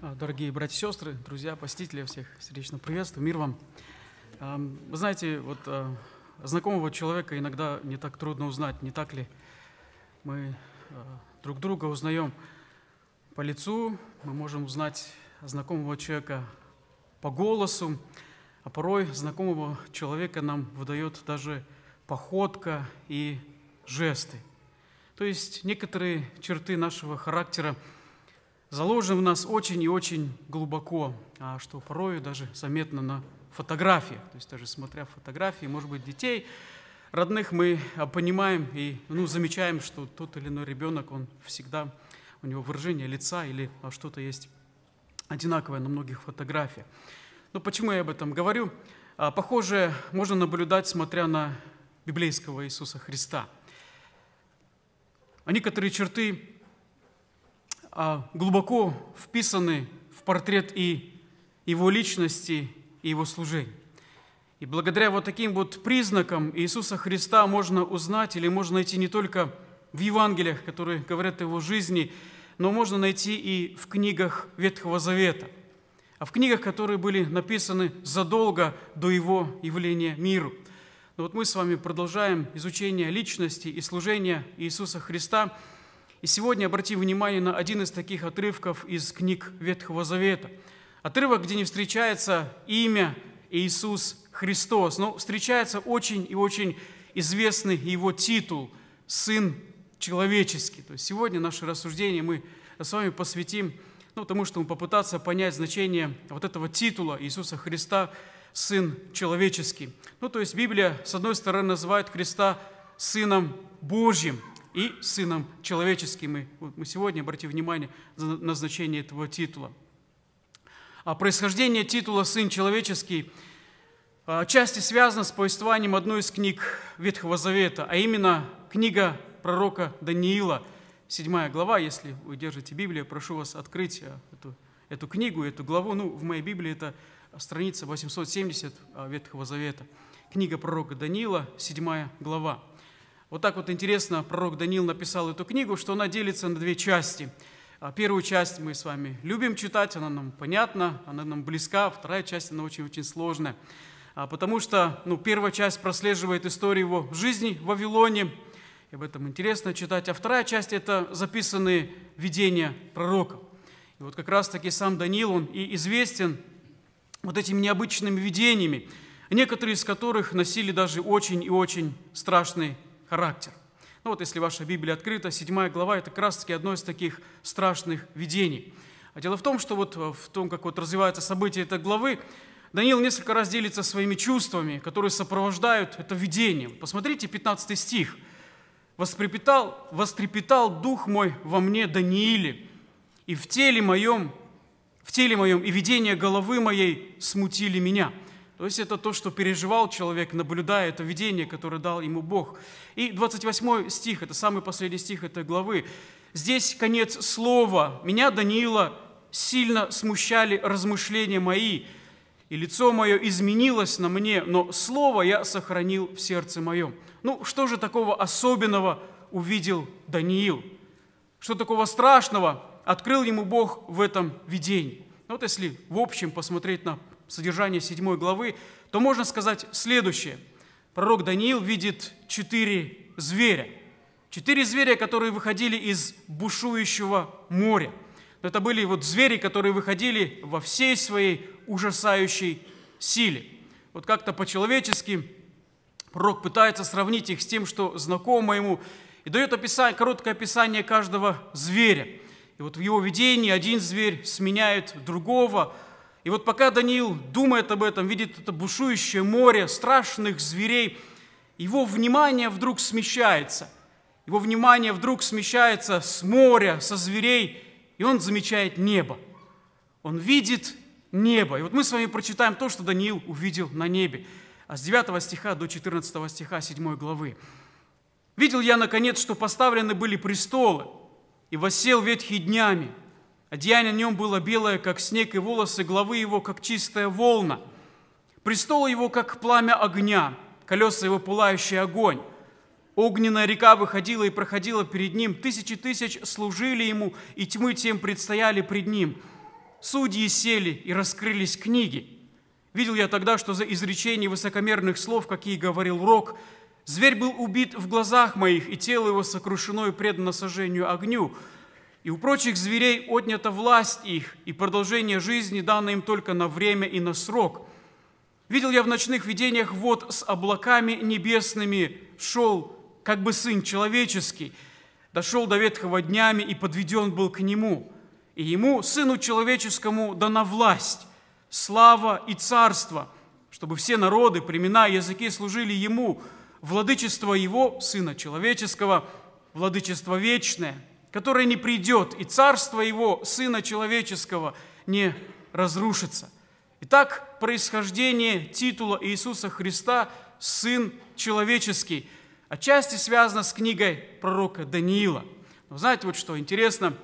А, дорогие братья и сестры, друзья, посетители, всех сердечно приветствую, мир вам. Вы знаете, вот а, знакомого человека иногда не так трудно узнать, не так ли? Мы а, друг друга узнаем по лицу, мы можем узнать знакомого человека по голосу, а порой знакомого человека нам выдает даже походка и жесты. То есть некоторые черты нашего характера – заложен в нас очень и очень глубоко, а что порою даже заметно на фотографии. То есть даже смотря фотографии, может быть, детей, родных, мы а, понимаем и ну, замечаем, что тот или иной ребенок, он всегда, у него выражение лица или а, что-то есть одинаковое на многих фотографиях. Но почему я об этом говорю? А, похоже, можно наблюдать, смотря на библейского Иисуса Христа. А некоторые черты а, глубоко вписаны в портрет и его личности, и его служения. И благодаря вот таким вот признакам Иисуса Христа можно узнать или можно найти не только в Евангелиях, которые говорят о его жизни, но можно найти и в книгах Ветхого Завета, а в книгах, которые были написаны задолго до его явления миру. Но ну вот мы с вами продолжаем изучение личности и служения Иисуса Христа – и сегодня обратим внимание на один из таких отрывков из книг Ветхого Завета. Отрывок, где не встречается имя Иисус Христос, но встречается очень и очень известный его титул – Сын Человеческий. То есть сегодня наше рассуждение мы с вами посвятим ну, тому, чтобы попытаться понять значение вот этого титула Иисуса Христа «Сын Человеческий». Ну, то есть Библия, с одной стороны, называет Христа Сыном Божьим, и Сыном Человеческим. И вот мы сегодня, обратим внимание на значение этого титула. А происхождение титула «Сын Человеческий» отчасти связано с повествованием одной из книг Ветхого Завета, а именно книга пророка Даниила, 7 глава. Если вы держите Библию, прошу вас открыть а, эту, эту книгу, эту главу. Ну, в моей Библии это страница 870 а, Ветхого Завета. Книга пророка Даниила, 7 глава. Вот так вот интересно пророк Даниил написал эту книгу, что она делится на две части. А первую часть мы с вами любим читать, она нам понятна, она нам близка, а вторая часть, она очень-очень сложная. А потому что ну, первая часть прослеживает историю его жизни в Вавилоне, и об этом интересно читать. А вторая часть – это записанные видения пророков. И вот как раз-таки сам Даниил, он и известен вот этими необычными видениями, некоторые из которых носили даже очень и очень страшный характер. Ну вот если ваша Библия открыта, 7 глава – это как раз-таки одно из таких страшных видений. А дело в том, что вот э, в том, как вот развиваются события этой главы, Даниил несколько раз делится своими чувствами, которые сопровождают это видение. Посмотрите 15 стих. «Вострепетал, вострепетал дух мой во мне Данииле, и в теле моем, в теле моем и видение головы моей смутили меня». То есть это то, что переживал человек, наблюдая это видение, которое дал ему Бог. И 28 стих, это самый последний стих этой главы. Здесь конец слова. «Меня, Даниила, сильно смущали размышления мои, и лицо мое изменилось на мне, но слово я сохранил в сердце моем». Ну, что же такого особенного увидел Даниил? Что такого страшного открыл ему Бог в этом видении? Ну, вот если в общем посмотреть на содержание 7 главы, то можно сказать следующее. Пророк Даниил видит четыре зверя. Четыре зверя, которые выходили из бушующего моря. это были вот звери, которые выходили во всей своей ужасающей силе. Вот как-то по-человечески пророк пытается сравнить их с тем, что знакомо ему, и дает описание, короткое описание каждого зверя. И вот в его видении один зверь сменяет другого – и вот пока Даниил думает об этом, видит это бушующее море страшных зверей, его внимание вдруг смещается. Его внимание вдруг смещается с моря, со зверей, и он замечает небо. Он видит небо. И вот мы с вами прочитаем то, что Даниил увидел на небе. А с 9 стиха до 14 стиха 7 главы. «Видел я, наконец, что поставлены были престолы, и восел ветхи днями, Одеяние на нем было белое, как снег, и волосы главы его, как чистая волна. Престол его, как пламя огня, колеса его пылающий огонь. Огненная река выходила и проходила перед ним, тысячи тысяч служили ему, и тьмы тем предстояли пред ним. Судьи сели, и раскрылись книги. Видел я тогда, что за изречение высокомерных слов, какие говорил Рок, зверь был убит в глазах моих, и тело его сокрушено и предано сожжению огню – и у прочих зверей отнята власть их, и продолжение жизни дано им только на время и на срок. Видел я в ночных видениях вот с облаками небесными шел, как бы сын человеческий, дошел до ветхого днями и подведен был к нему. И ему, сыну человеческому, дана власть, слава и царство, чтобы все народы, племена, языки служили ему, владычество его, сына человеческого, владычество вечное – который не придет, и царство его, Сына Человеческого, не разрушится. Итак, происхождение титула Иисуса Христа «Сын Человеческий» отчасти связано с книгой пророка Даниила. Но знаете, вот что интересно,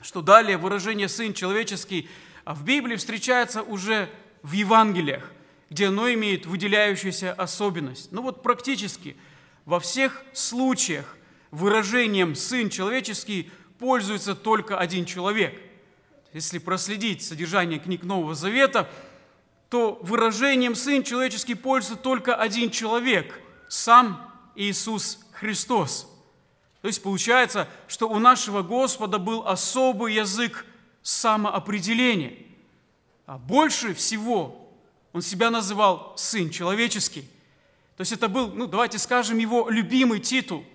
что далее выражение «Сын Человеческий» в Библии встречается уже в Евангелиях, где оно имеет выделяющуюся особенность. Ну вот практически во всех случаях – выражением «сын человеческий» пользуется только один человек. Если проследить содержание книг Нового Завета, то выражением «сын человеческий» пользуется только один человек – сам Иисус Христос. То есть получается, что у нашего Господа был особый язык самоопределения. А больше всего он себя называл «сын человеческий». То есть это был, ну давайте скажем, его любимый титул –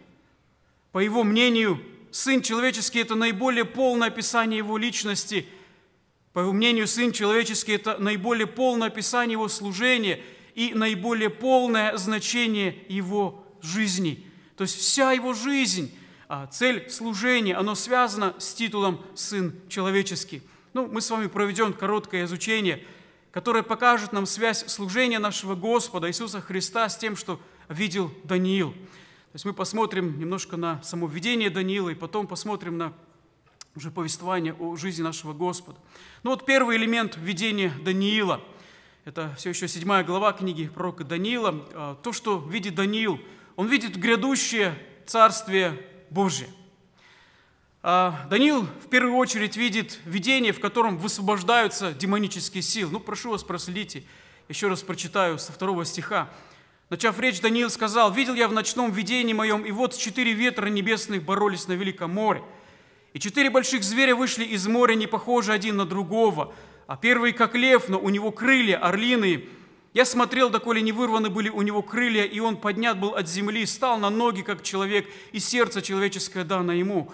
по его мнению, Сын Человеческий – это наиболее полное описание его личности. По его мнению, Сын Человеческий – это наиболее полное описание его служения и наиболее полное значение его жизни. То есть вся его жизнь, а, цель служения, оно связано с титулом «Сын Человеческий». Ну, мы с вами проведем короткое изучение, которое покажет нам связь служения нашего Господа Иисуса Христа с тем, что видел Даниил – то есть мы посмотрим немножко на само видение Даниила и потом посмотрим на уже повествование о жизни нашего Господа. Ну вот первый элемент видения Даниила. Это все еще седьмая глава книги пророка Даниила. А, то, что видит Даниил, он видит грядущее Царствие Божие. А, Даниил в первую очередь видит видение, в котором высвобождаются демонические силы. Ну, прошу вас, проследите. Еще раз прочитаю со второго стиха. Начав речь, Даниил сказал, «Видел я в ночном видении моем, и вот четыре ветра небесных боролись на великом море. И четыре больших зверя вышли из моря, не похожи один на другого, а первый как лев, но у него крылья орлиные. Я смотрел, доколе не вырваны были у него крылья, и он поднят был от земли, стал на ноги, как человек, и сердце человеческое дано ему».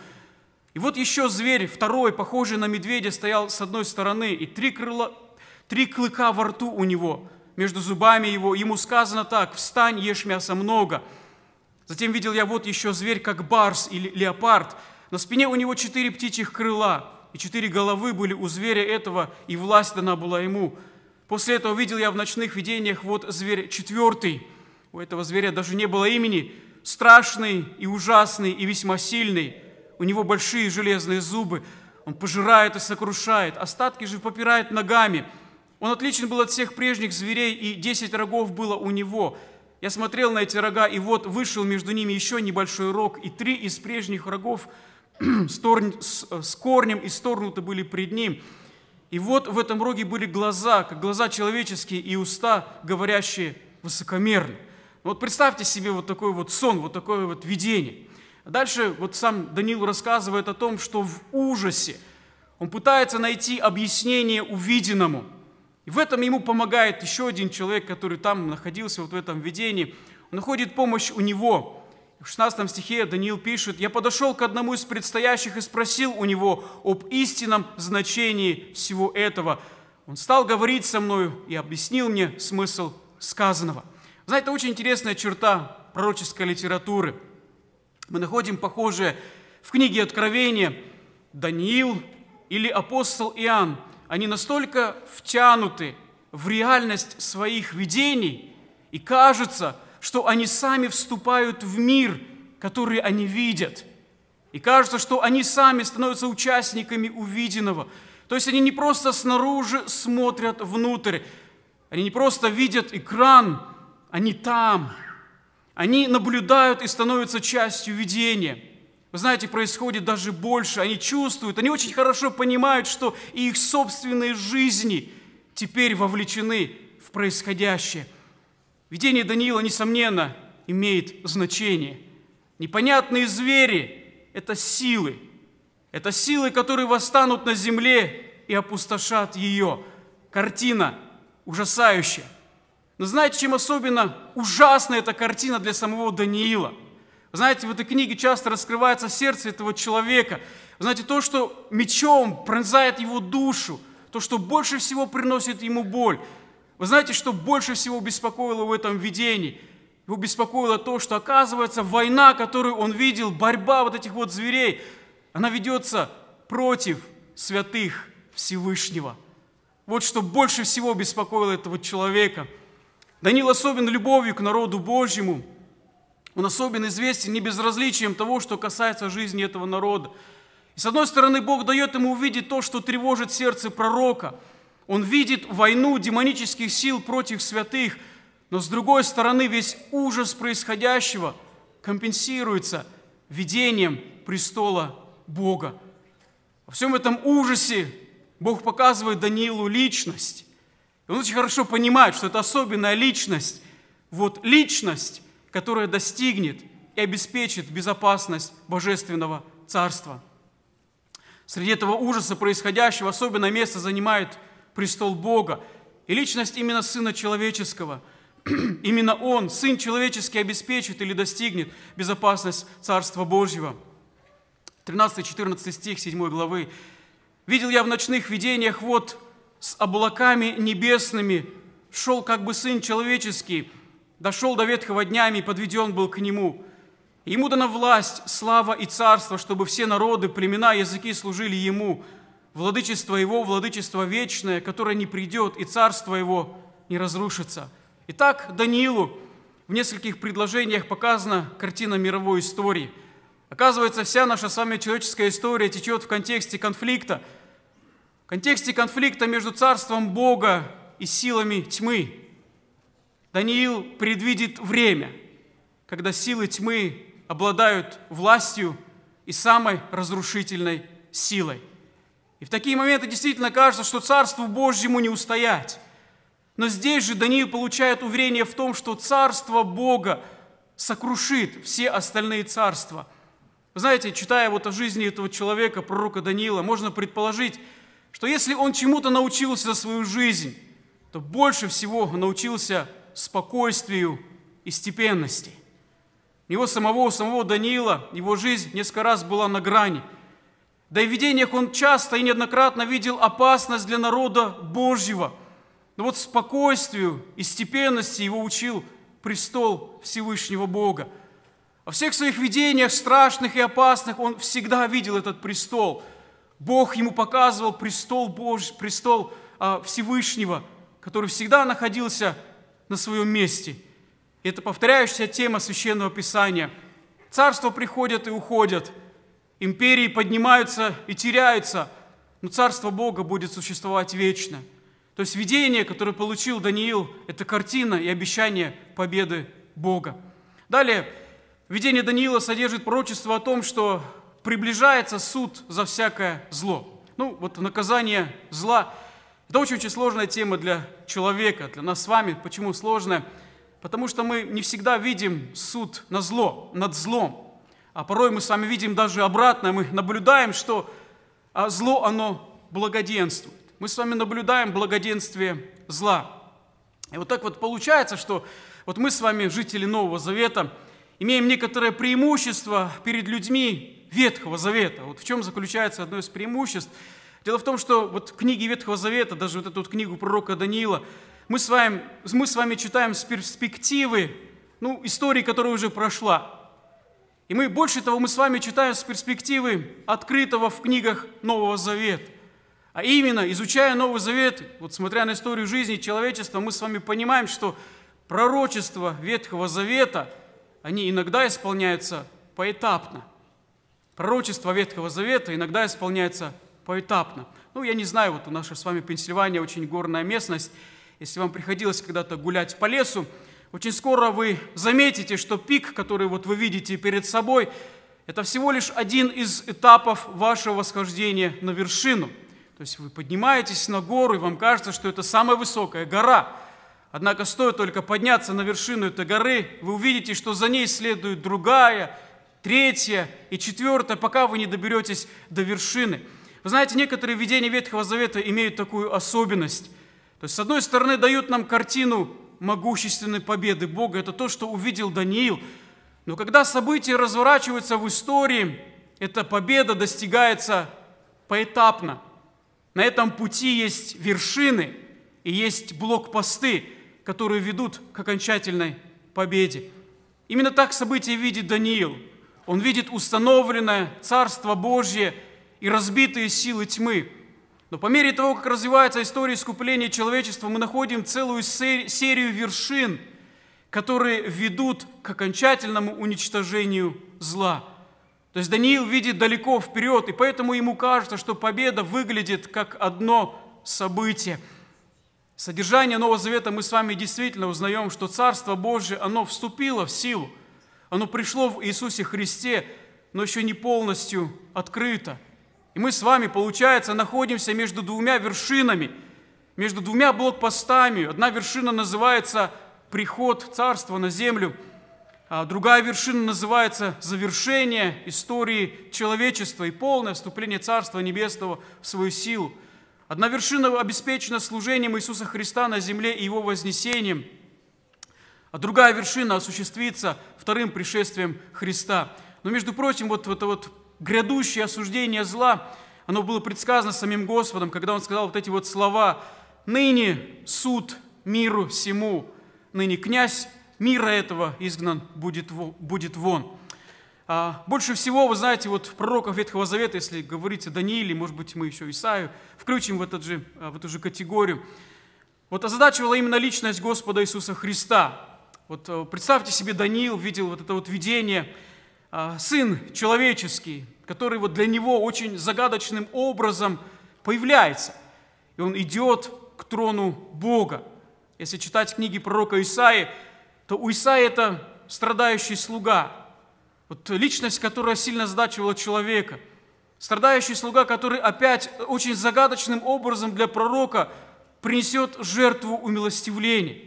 И вот еще зверь, второй, похожий на медведя, стоял с одной стороны, и три, крыла, три клыка во рту у него – между зубами его. Ему сказано так, «Встань, ешь мяса много». Затем видел я вот еще зверь, как барс или леопард. На спине у него четыре птичьих крыла, и четыре головы были у зверя этого, и власть дана была ему. После этого видел я в ночных видениях вот зверь четвертый. У этого зверя даже не было имени. Страшный и ужасный и весьма сильный. У него большие железные зубы. Он пожирает и сокрушает. Остатки же попирает ногами – он отличен был от всех прежних зверей, и десять рогов было у него. Я смотрел на эти рога, и вот вышел между ними еще небольшой рог, и три из прежних рогов э, с корнем и сторнуты были пред ним. И вот в этом роге были глаза, как глаза человеческие, и уста, говорящие высокомерно. Ну вот представьте себе вот такой вот сон, вот такое вот видение. Дальше вот сам Данил рассказывает о том, что в ужасе он пытается найти объяснение увиденному – и в этом ему помогает еще один человек, который там находился, вот в этом видении. Он находит помощь у него. В 16 стихе Даниил пишет, «Я подошел к одному из предстоящих и спросил у него об истинном значении всего этого. Он стал говорить со мною и объяснил мне смысл сказанного». Знаете, очень интересная черта пророческой литературы. Мы находим похожее в книге Откровения Даниил или апостол Иоанн – они настолько втянуты в реальность своих видений, и кажется, что они сами вступают в мир, который они видят. И кажется, что они сами становятся участниками увиденного. То есть они не просто снаружи смотрят внутрь, они не просто видят экран, они там. Они наблюдают и становятся частью видения – вы знаете, происходит даже больше. Они чувствуют, они очень хорошо понимают, что и их собственные жизни теперь вовлечены в происходящее. Видение Даниила, несомненно, имеет значение. Непонятные звери – это силы. Это силы, которые восстанут на земле и опустошат ее. Картина ужасающая. Но знаете, чем особенно ужасна эта картина для самого Даниила – знаете, в этой книге часто раскрывается сердце этого человека. Вы знаете, то, что мечом пронзает его душу, то, что больше всего приносит ему боль. Вы знаете, что больше всего беспокоило в этом видении? Его беспокоило то, что, оказывается, война, которую он видел, борьба вот этих вот зверей, она ведется против святых Всевышнего. Вот что больше всего беспокоило этого человека. Данил особен любовью к народу Божьему – он особенно известен не безразличием того, что касается жизни этого народа. И с одной стороны, Бог дает ему увидеть то, что тревожит сердце пророка. Он видит войну демонических сил против святых, но с другой стороны, весь ужас происходящего компенсируется видением престола Бога. Во всем этом ужасе Бог показывает Даниилу личность. И он очень хорошо понимает, что это особенная личность. Вот личность, которая достигнет и обеспечит безопасность Божественного Царства. Среди этого ужаса происходящего особенное место занимает престол Бога и личность именно Сына Человеческого. именно Он, Сын Человеческий, обеспечит или достигнет безопасность Царства Божьего. 13-14 стих 7 главы. «Видел я в ночных видениях вот с облаками небесными шел как бы Сын Человеческий, Дошел до ветхого днями и подведен был к нему. Ему дана власть, слава и царство, чтобы все народы, племена, языки служили ему. Владычество его, владычество вечное, которое не придет, и царство его не разрушится. Итак, Даниилу в нескольких предложениях показана картина мировой истории. Оказывается, вся наша с вами человеческая история течет в контексте конфликта. В контексте конфликта между царством Бога и силами тьмы. Даниил предвидит время, когда силы тьмы обладают властью и самой разрушительной силой. И в такие моменты действительно кажется, что Царству Божьему не устоять. Но здесь же Даниил получает уверение в том, что Царство Бога сокрушит все остальные царства. Вы знаете, читая вот о жизни этого человека, пророка Даниила, можно предположить, что если он чему-то научился за свою жизнь, то больше всего научился спокойствию и степенности. У него самого, у самого Даниила, его жизнь несколько раз была на грани. Да и в видениях он часто и неоднократно видел опасность для народа Божьего. Но вот спокойствию и степенности его учил престол Всевышнего Бога. Во всех своих видениях страшных и опасных он всегда видел этот престол. Бог ему показывал престол Божий, престол а, Всевышнего, который всегда находился на своем месте. Это повторяющаяся тема Священного Писания. Царства приходят и уходят, империи поднимаются и теряются, но Царство Бога будет существовать вечно. То есть видение, которое получил Даниил, это картина и обещание победы Бога. Далее, видение Даниила содержит пророчество о том, что приближается суд за всякое зло. Ну, вот наказание зла – это очень-очень сложная тема для человека, для нас с вами. Почему сложная? Потому что мы не всегда видим суд на зло, над злом. А порой мы с вами видим даже обратное. Мы наблюдаем, что а, зло, оно благоденствует. Мы с вами наблюдаем благоденствие зла. И вот так вот получается, что вот мы с вами, жители Нового Завета, имеем некоторое преимущество перед людьми Ветхого Завета. Вот в чем заключается одно из преимуществ – Дело в том, что вот книги Ветхого Завета, даже вот эту вот книгу пророка Даниила, мы с вами, мы с вами читаем с перспективы ну, истории, которая уже прошла. И мы, больше того, мы с вами читаем с перспективы открытого в книгах Нового Завета. А именно, изучая Новый Завет, вот смотря на историю жизни человечества, мы с вами понимаем, что пророчества Ветхого Завета, они иногда исполняются поэтапно. пророчество Ветхого Завета иногда исполняется поэтапно. Ну, я не знаю, вот у нас с вами Пенсильвания очень горная местность. Если вам приходилось когда-то гулять по лесу, очень скоро вы заметите, что пик, который вот вы видите перед собой, это всего лишь один из этапов вашего восхождения на вершину. То есть вы поднимаетесь на гору, и вам кажется, что это самая высокая гора. Однако стоит только подняться на вершину этой горы, вы увидите, что за ней следует другая, третья и четвертая, пока вы не доберетесь до вершины – вы знаете, некоторые видения Ветхого Завета имеют такую особенность. То есть, с одной стороны, дают нам картину могущественной победы Бога. Это то, что увидел Даниил. Но когда события разворачиваются в истории, эта победа достигается поэтапно. На этом пути есть вершины и есть блокпосты, которые ведут к окончательной победе. Именно так события видит Даниил. Он видит установленное Царство Божье – и разбитые силы тьмы. Но по мере того, как развивается история искупления человечества, мы находим целую серию вершин, которые ведут к окончательному уничтожению зла. То есть Даниил видит далеко вперед, и поэтому ему кажется, что победа выглядит как одно событие. Содержание Нового Завета мы с вами действительно узнаем, что Царство Божье оно вступило в силу, оно пришло в Иисусе Христе, но еще не полностью открыто. И мы с вами, получается, находимся между двумя вершинами, между двумя блокпостами. Одна вершина называется «Приход Царства на землю», а другая вершина называется «Завершение истории человечества» и полное вступление Царства Небесного в свою силу. Одна вершина обеспечена служением Иисуса Христа на земле и Его вознесением, а другая вершина осуществится вторым пришествием Христа. Но, между прочим, вот, вот, вот грядущее осуждение зла, оно было предсказано самим Господом, когда Он сказал вот эти вот слова «Ныне суд миру всему, ныне князь мира этого изгнан будет, будет вон». А, больше всего, вы знаете, вот пророков Ветхого Завета, если говорить о Данииле, может быть, мы еще Исаию включим в, этот же, а, в эту же категорию, вот озадачивала именно личность Господа Иисуса Христа. Вот а, представьте себе, Даниил видел вот это вот видение – а, Сын человеческий, который вот для него очень загадочным образом появляется. И он идет к трону Бога. Если читать книги пророка Исаи, то у Исаи это страдающий слуга, вот личность, которая сильно задачивала человека, страдающий слуга, который опять очень загадочным образом для пророка принесет жертву умилостивления.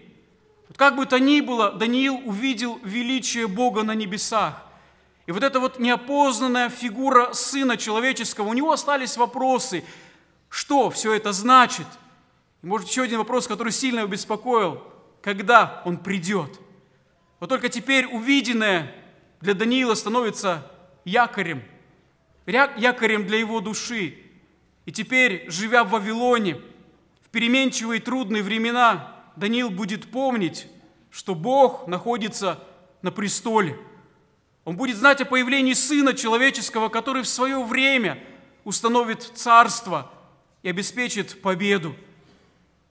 Вот как бы то ни было, Даниил увидел величие Бога на небесах. И вот эта вот неопознанная фигура Сына Человеческого, у него остались вопросы, что все это значит. И, может, еще один вопрос, который сильно его беспокоил, когда он придет. Вот только теперь увиденное для Даниила становится якорем, якорем для его души. И теперь, живя в Вавилоне, в переменчивые трудные времена, Даниил будет помнить, что Бог находится на престоле – он будет знать о появлении Сына Человеческого, который в свое время установит царство и обеспечит победу.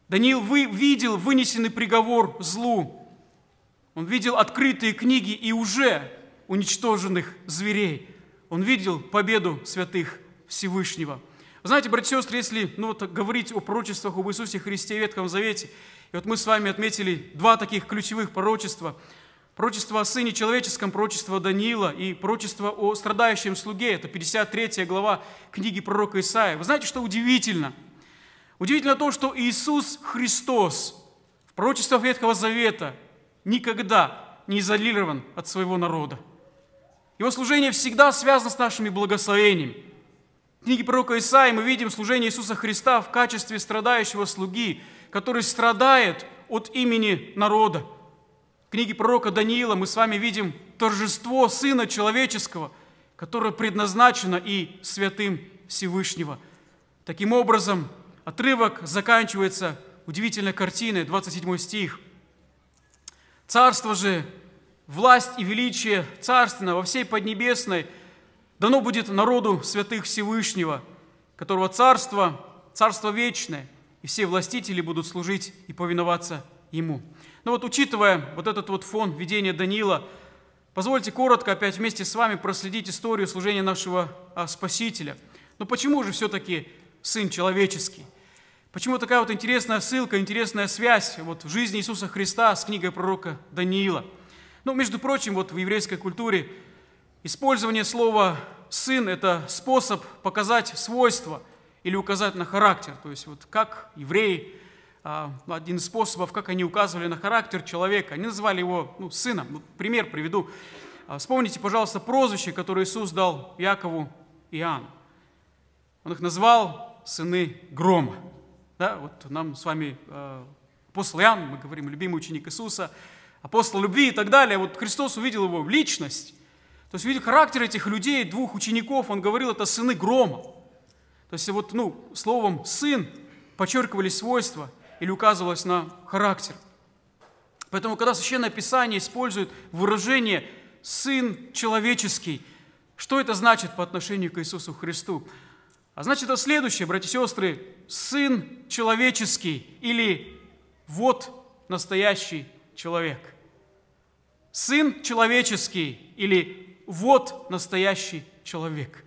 Даниил вы, видел вынесенный приговор злу. Он видел открытые книги и уже уничтоженных зверей. Он видел победу святых Всевышнего. знаете, братья и сестры, если ну, вот, говорить о пророчествах об Иисусе Христе в Ветхом Завете, и вот мы с вами отметили два таких ключевых пророчества – Пророчество о Сыне Человеческом, пророчество Даниила и пророчество о страдающем слуге. Это 53 глава книги пророка Исаия. Вы знаете, что удивительно? Удивительно то, что Иисус Христос в пророчествах Ветхого Завета никогда не изолирован от своего народа. Его служение всегда связано с нашими благословениями. В книге пророка Исаии мы видим служение Иисуса Христа в качестве страдающего слуги, который страдает от имени народа – в книге пророка Даниила мы с вами видим торжество Сына Человеческого, которое предназначено и святым Всевышнего. Таким образом, отрывок заканчивается удивительной картиной, 27 стих. «Царство же, власть и величие царственное во всей Поднебесной дано будет народу святых Всевышнего, которого царство, царство вечное, и все властители будут служить и повиноваться ему. Но ну вот учитывая вот этот вот фон видения Даниила, позвольте коротко опять вместе с вами проследить историю служения нашего а, Спасителя. Но почему же все-таки Сын Человеческий? Почему такая вот интересная ссылка, интересная связь вот в жизни Иисуса Христа с книгой пророка Даниила? Ну, между прочим, вот в еврейской культуре использование слова «сын» – это способ показать свойства или указать на характер. То есть вот как евреи а, один из способов, как они указывали на характер человека. Они называли его ну, сыном. Ну, пример приведу. А, вспомните, пожалуйста, прозвище, которое Иисус дал Якову и Иоанну. Он их назвал сыны грома. Да, вот нам с вами э, апостол Иоанн, мы говорим, любимый ученик Иисуса, апостол любви и так далее. Вот Христос увидел его в личность, то есть увидел характер этих людей, двух учеников, он говорил, это сыны грома. То есть вот, ну, словом «сын» подчеркивали свойства или указывалось на характер. Поэтому, когда Священное Писание использует выражение «сын человеческий», что это значит по отношению к Иисусу Христу? А значит, это следующее, братья и сестры, «сын человеческий» или «вот настоящий человек». «Сын человеческий» или «вот настоящий человек».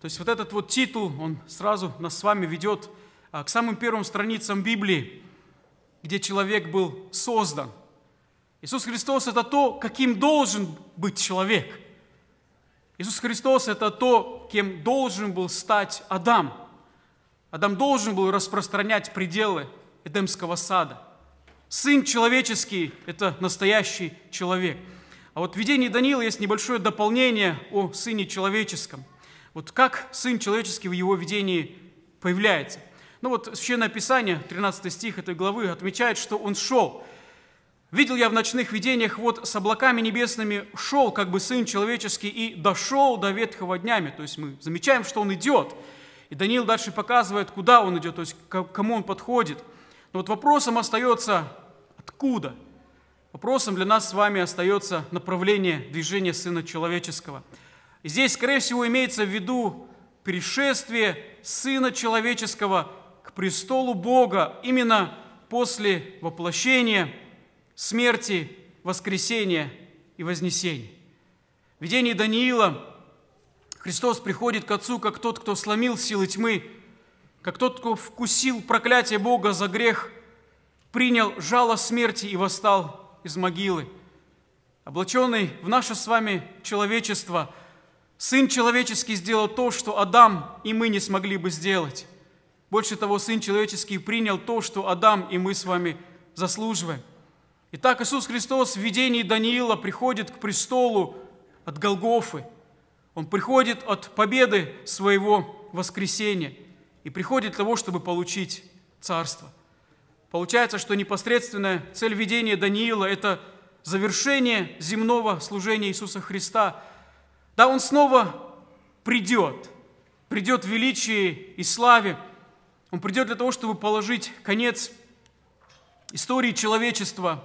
То есть вот этот вот титул, он сразу нас с вами ведет а, к самым первым страницам Библии, где человек был создан. Иисус Христос – это то, каким должен быть человек. Иисус Христос – это то, кем должен был стать Адам. Адам должен был распространять пределы Эдемского сада. Сын человеческий – это настоящий человек. А вот в видении Даниила есть небольшое дополнение о Сыне Человеческом. Вот как Сын Человеческий в его видении появляется. Ну вот Священное Писание, 13 стих этой главы, отмечает, что он шел. «Видел я в ночных видениях, вот с облаками небесными шел, как бы Сын Человеческий, и дошел до ветхого днями». То есть мы замечаем, что он идет. И Даниил дальше показывает, куда он идет, то есть к кому он подходит. Но вот вопросом остается «откуда?». Вопросом для нас с вами остается направление движения Сына Человеческого. И здесь, скорее всего, имеется в виду пришествие Сына Человеческого – престолу Бога именно после воплощения, смерти, воскресения и вознесения. В видении Даниила Христос приходит к Отцу, как тот, кто сломил силы тьмы, как тот, кто вкусил проклятие Бога за грех, принял жало смерти и восстал из могилы. Облаченный в наше с вами человечество, Сын человеческий сделал то, что Адам и мы не смогли бы сделать. Больше того, Сын Человеческий принял то, что Адам и мы с вами заслуживаем. Итак, Иисус Христос в видении Даниила приходит к престолу от Голгофы. Он приходит от победы своего воскресения и приходит для того, чтобы получить царство. Получается, что непосредственная цель видения Даниила – это завершение земного служения Иисуса Христа. Да, Он снова придет, придет в величии и славе – он придет для того, чтобы положить конец истории человечества.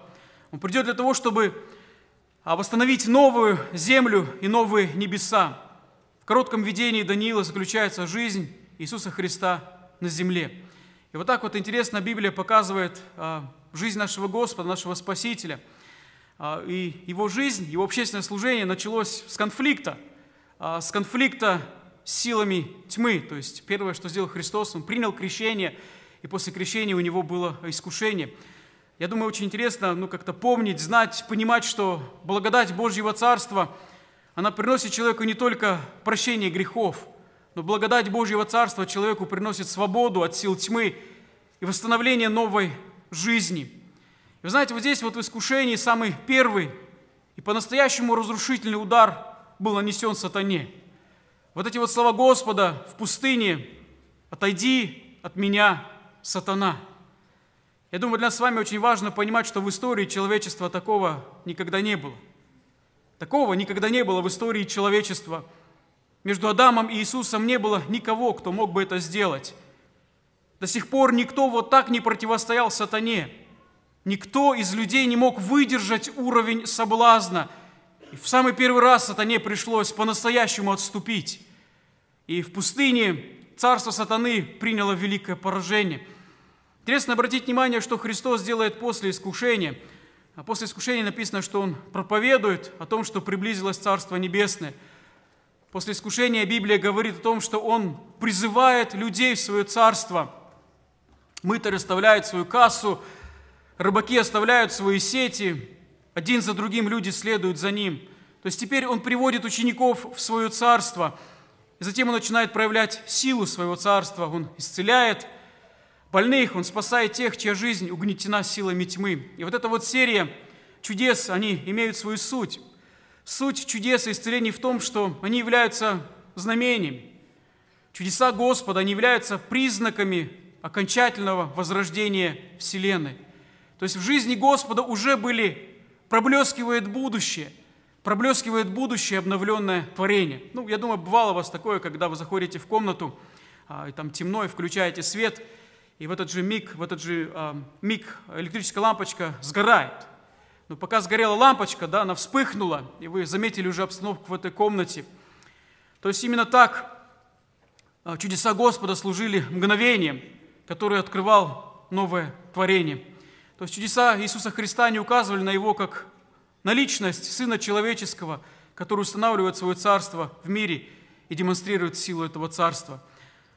Он придет для того, чтобы а, восстановить новую землю и новые небеса. В коротком видении Даниила заключается жизнь Иисуса Христа на земле. И вот так вот интересно Библия показывает а, жизнь нашего Господа, нашего Спасителя. А, и его жизнь, его общественное служение началось с конфликта, с конфликта силами тьмы. То есть первое, что сделал Христос, он принял крещение, и после крещения у него было искушение. Я думаю, очень интересно, ну, как-то помнить, знать, понимать, что благодать Божьего Царства, она приносит человеку не только прощение грехов, но благодать Божьего Царства человеку приносит свободу от сил тьмы и восстановление новой жизни. И вы знаете, вот здесь вот в искушении самый первый и по-настоящему разрушительный удар был нанесен сатане – вот эти вот слова Господа в пустыне «Отойди от меня, сатана!» Я думаю, для нас с вами очень важно понимать, что в истории человечества такого никогда не было. Такого никогда не было в истории человечества. Между Адамом и Иисусом не было никого, кто мог бы это сделать. До сих пор никто вот так не противостоял сатане. Никто из людей не мог выдержать уровень соблазна – и в самый первый раз сатане пришлось по-настоящему отступить. И в пустыне царство сатаны приняло великое поражение. Интересно обратить внимание, что Христос делает после искушения. А после искушения написано, что Он проповедует о том, что приблизилось Царство Небесное. После искушения Библия говорит о том, что Он призывает людей в свое царство. Мытарь оставляют свою кассу, рыбаки оставляют свои сети, один за другим люди следуют за ним. То есть теперь он приводит учеников в свое царство. И затем он начинает проявлять силу своего царства. Он исцеляет больных, он спасает тех, чья жизнь угнетена силами тьмы. И вот эта вот серия чудес, они имеют свою суть. Суть чудес и исцелений в том, что они являются знамениями. Чудеса Господа, они являются признаками окончательного возрождения Вселенной. То есть в жизни Господа уже были Проблескивает будущее. Проблескивает будущее обновленное творение. Ну, я думаю, бывало у вас такое, когда вы заходите в комнату, а, и там темно, и включаете свет, и в этот же миг, в этот же э, миг электрическая лампочка сгорает. Но ну, пока сгорела лампочка, да, она вспыхнула, и вы заметили уже обстановку в этой комнате. То есть именно так а, чудеса Господа служили мгновением, которое открывал новое творение – то есть чудеса Иисуса Христа не указывали на Его как на личность Сына Человеческого, который устанавливает свое царство в мире и демонстрирует силу этого царства.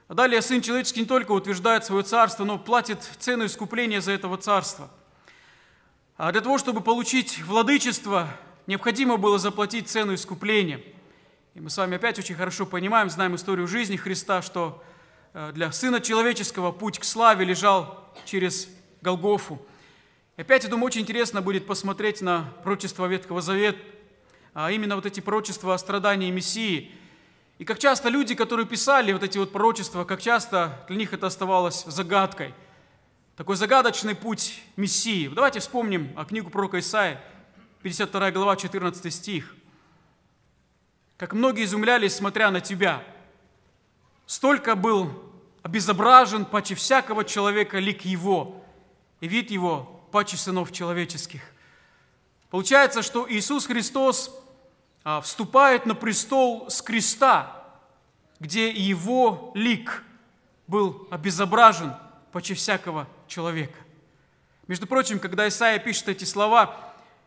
А далее Сын Человеческий не только утверждает свое царство, но платит цену искупления за этого царства. А для того, чтобы получить владычество, необходимо было заплатить цену искупления. И мы с вами опять очень хорошо понимаем, знаем историю жизни Христа, что э, для Сына Человеческого путь к славе лежал через Голгофу – Опять, я думаю, очень интересно будет посмотреть на пророчество Ветхого Завета, а именно вот эти пророчества о страдании Мессии. И как часто люди, которые писали вот эти вот пророчества, как часто для них это оставалось загадкой. Такой загадочный путь Мессии. Давайте вспомним о а, книгу пророка Исаия, 52 глава, 14 стих. «Как многие изумлялись, смотря на тебя, столько был обезображен паче всякого человека лик его, и вид его паче сынов человеческих. Получается, что Иисус Христос а, вступает на престол с креста, где его лик был обезображен почти всякого человека. Между прочим, когда Исаия пишет эти слова,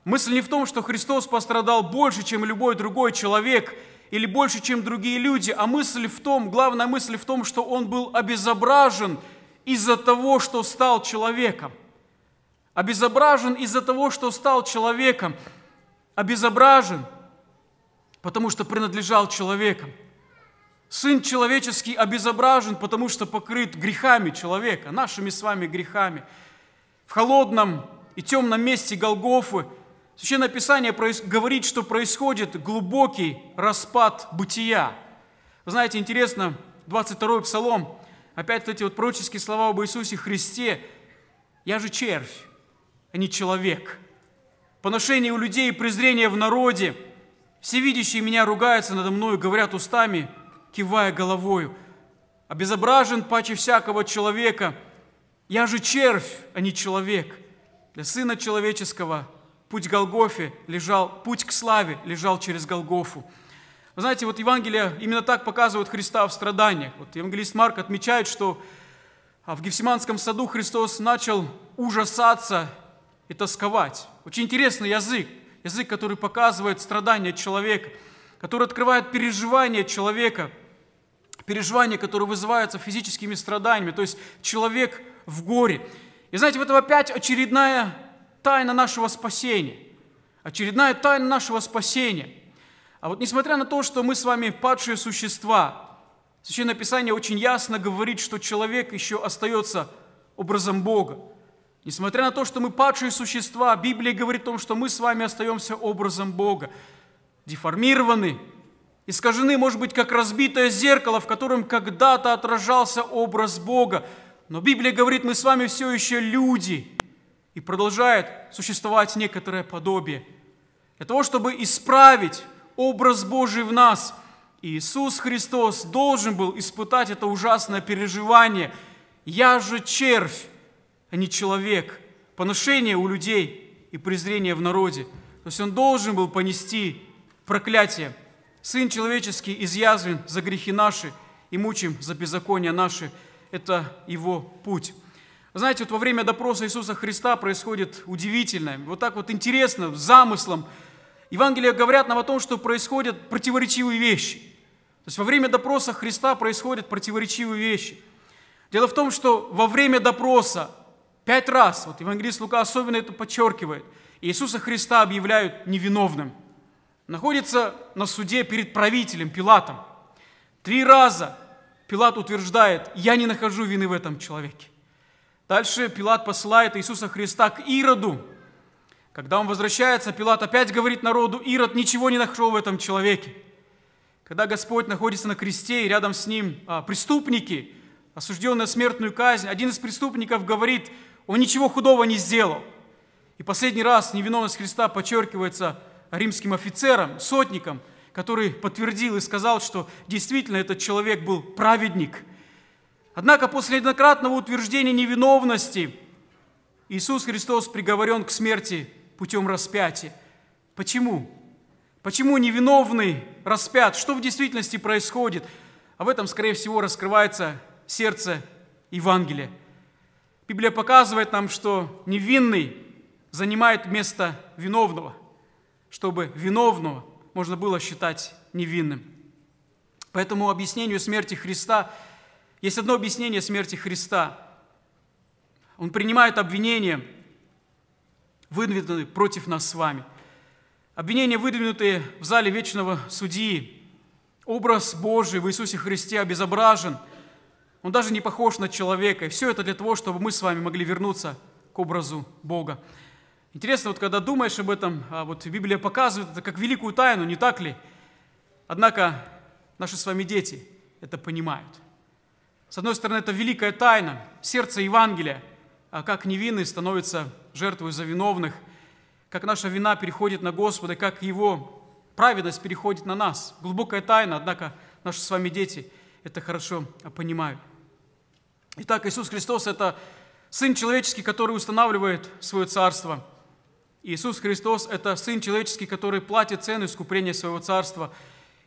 мысль не в том, что Христос пострадал больше, чем любой другой человек или больше, чем другие люди, а мысль в том, главная мысль в том, что он был обезображен из-за того, что стал человеком – обезображен из-за того, что стал человеком, обезображен, потому что принадлежал человеком. Сын человеческий обезображен, потому что покрыт грехами человека, нашими с вами грехами. В холодном и темном месте Голгофы Священное Писание говорит, что происходит глубокий распад бытия. Вы знаете, интересно, 22-й Псалом, опять вот эти вот пророческие слова об Иисусе Христе. «Я же червь, а не человек. Поношение у людей и презрение в народе. Всевидящие меня ругаются надо мною, говорят устами, кивая головою. Обезображен паче всякого человека. Я же червь, а не человек. Для сына человеческого путь к Голгофе лежал, путь к славе лежал через Голгофу. Вы знаете, вот Евангелие именно так показывает Христа в страданиях. Вот евангелист Марк отмечает, что а, в Гефсиманском саду Христос начал ужасаться и тосковать. Очень интересный язык, язык, который показывает страдания человека, который открывает переживания человека, переживания, которые вызываются физическими страданиями, то есть человек в горе. И знаете, в этом опять очередная тайна нашего спасения. Очередная тайна нашего спасения. А вот несмотря на то, что мы с вами падшие существа, Священное Писание очень ясно говорит, что человек еще остается образом Бога. Несмотря на то, что мы падшие существа, Библия говорит о том, что мы с вами остаемся образом Бога, деформированы, искажены, может быть, как разбитое зеркало, в котором когда-то отражался образ Бога. Но Библия говорит, мы с вами все еще люди, и продолжает существовать некоторое подобие. Для того, чтобы исправить образ Божий в нас, Иисус Христос должен был испытать это ужасное переживание. «Я же червь, а не человек. Поношение у людей и презрение в народе. То есть он должен был понести проклятие. Сын человеческий изъязвен за грехи наши и мучим за беззакония наши. Это его путь. Знаете, вот во время допроса Иисуса Христа происходит удивительное, вот так вот интересно, замыслом. Евангелия говорят нам о том, что происходят противоречивые вещи. То есть во время допроса Христа происходят противоречивые вещи. Дело в том, что во время допроса Пять раз, вот евангелист Лука особенно это подчеркивает, Иисуса Христа объявляют невиновным. Находится на суде перед правителем Пилатом. Три раза Пилат утверждает, я не нахожу вины в этом человеке. Дальше Пилат посылает Иисуса Христа к Ироду. Когда он возвращается, Пилат опять говорит народу, Ирод ничего не нашел в этом человеке. Когда Господь находится на кресте и рядом с ним а, преступники, осужденные на смертную казнь, один из преступников говорит, он ничего худого не сделал. И последний раз невиновность Христа подчеркивается римским офицером, сотником, который подтвердил и сказал, что действительно этот человек был праведник. Однако после однократного утверждения невиновности Иисус Христос приговорен к смерти путем распятия. Почему? Почему невиновный распят? Что в действительности происходит? А в этом, скорее всего, раскрывается сердце Евангелия. Библия показывает нам, что невинный занимает место виновного, чтобы виновного можно было считать невинным. Поэтому объяснению смерти Христа есть одно объяснение смерти Христа. Он принимает обвинения, выдвинутые против нас с вами. Обвинения, выдвинутые в зале вечного судьи. Образ Божий в Иисусе Христе обезображен – он даже не похож на человека. И все это для того, чтобы мы с вами могли вернуться к образу Бога. Интересно, вот когда думаешь об этом, а вот Библия показывает это как великую тайну, не так ли? Однако наши с вами дети это понимают. С одной стороны, это великая тайна, сердце Евангелия, а как невинный становится жертвой за виновных, как наша вина переходит на Господа, как Его праведность переходит на нас. Глубокая тайна, однако наши с вами дети это хорошо понимают. Итак, Иисус Христос – это Сын Человеческий, который устанавливает свое Царство. Иисус Христос – это Сын Человеческий, который платит цену искупления своего Царства.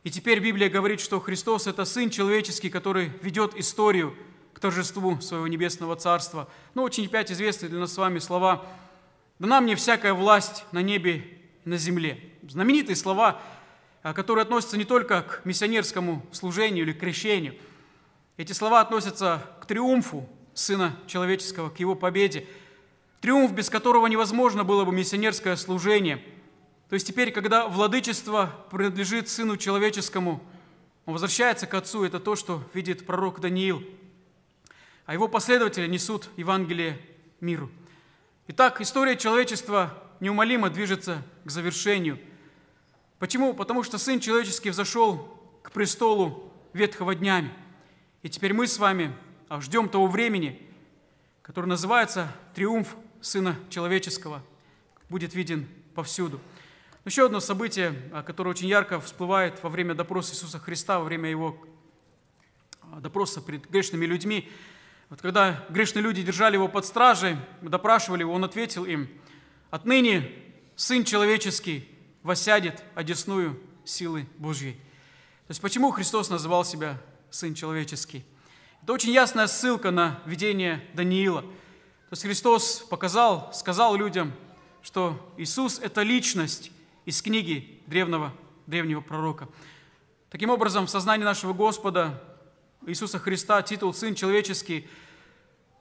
И теперь Библия говорит, что Христос – это Сын Человеческий, который ведет историю к торжеству своего Небесного Царства. Ну, очень опять известны для нас с вами слова «Дана мне всякая власть на небе и на земле». Знаменитые слова, а, которые относятся не только к миссионерскому служению или крещению – эти слова относятся к триумфу Сына Человеческого, к Его победе. Триумф, без которого невозможно было бы миссионерское служение. То есть теперь, когда владычество принадлежит Сыну Человеческому, он возвращается к Отцу, это то, что видит пророк Даниил. А его последователи несут Евангелие миру. Итак, история человечества неумолимо движется к завершению. Почему? Потому что Сын Человеческий взошел к престолу ветхого днями. И теперь мы с вами а, ждем того времени, который называется «Триумф Сына Человеческого», будет виден повсюду. еще одно событие, а, которое очень ярко всплывает во время допроса Иисуса Христа, во время его а, допроса перед грешными людьми. Вот когда грешные люди держали его под стражей, допрашивали его, он ответил им, «Отныне Сын Человеческий восядет одесную силы Божьей». То есть почему Христос называл себя Сын Человеческий. Это очень ясная ссылка на видение Даниила. То есть Христос показал, сказал людям, что Иисус – это личность из книги древнего, древнего пророка. Таким образом, в сознании нашего Господа Иисуса Христа титул «Сын человеческий»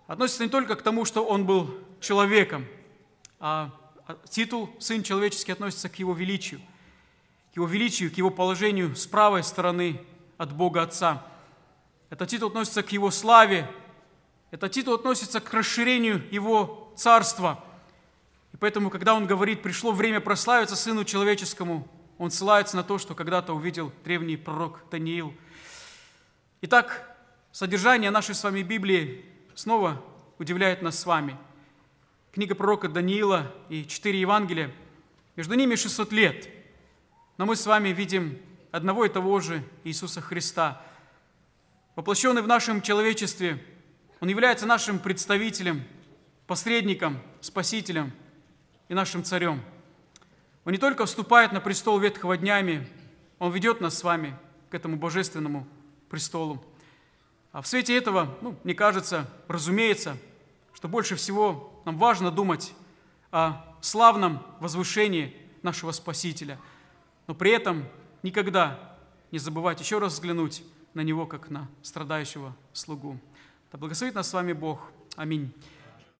относится не только к тому, что Он был человеком, а, а титул «Сын человеческий» относится к Его величию, к Его величию, к Его положению с правой стороны от Бога Отца – этот титул относится к его славе. Этот титул относится к расширению его царства. И поэтому, когда он говорит, пришло время прославиться Сыну Человеческому, он ссылается на то, что когда-то увидел древний пророк Даниил. Итак, содержание нашей с вами Библии снова удивляет нас с вами. Книга пророка Даниила и четыре Евангелия, между ними 600 лет. Но мы с вами видим одного и того же Иисуса Христа – воплощенный в нашем человечестве, он является нашим представителем, посредником, спасителем и нашим царем. Он не только вступает на престол ветхого днями, он ведет нас с вами к этому божественному престолу. А в свете этого, ну, мне кажется, разумеется, что больше всего нам важно думать о славном возвышении нашего Спасителя, но при этом никогда не забывать еще раз взглянуть на него, как на страдающего слугу. Да благословит нас с вами Бог. Аминь.